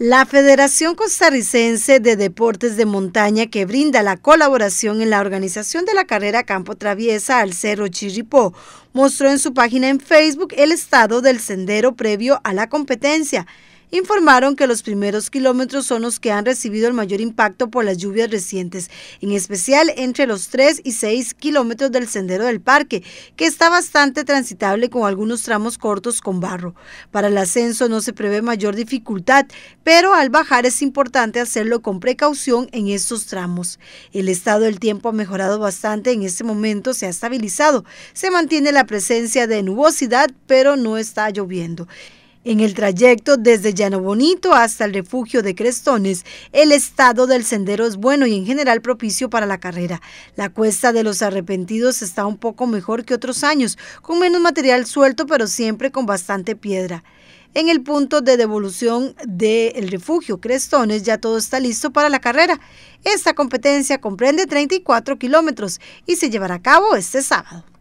La Federación Costarricense de Deportes de Montaña, que brinda la colaboración en la organización de la carrera Campo Traviesa al Cerro Chirripó, mostró en su página en Facebook el estado del sendero previo a la competencia informaron que los primeros kilómetros son los que han recibido el mayor impacto por las lluvias recientes, en especial entre los 3 y 6 kilómetros del sendero del parque, que está bastante transitable con algunos tramos cortos con barro. Para el ascenso no se prevé mayor dificultad, pero al bajar es importante hacerlo con precaución en estos tramos. El estado del tiempo ha mejorado bastante, en este momento se ha estabilizado, se mantiene la presencia de nubosidad, pero no está lloviendo. En el trayecto desde Llano Bonito hasta el refugio de Crestones, el estado del sendero es bueno y en general propicio para la carrera. La cuesta de los arrepentidos está un poco mejor que otros años, con menos material suelto pero siempre con bastante piedra. En el punto de devolución del refugio Crestones ya todo está listo para la carrera. Esta competencia comprende 34 kilómetros y se llevará a cabo este sábado.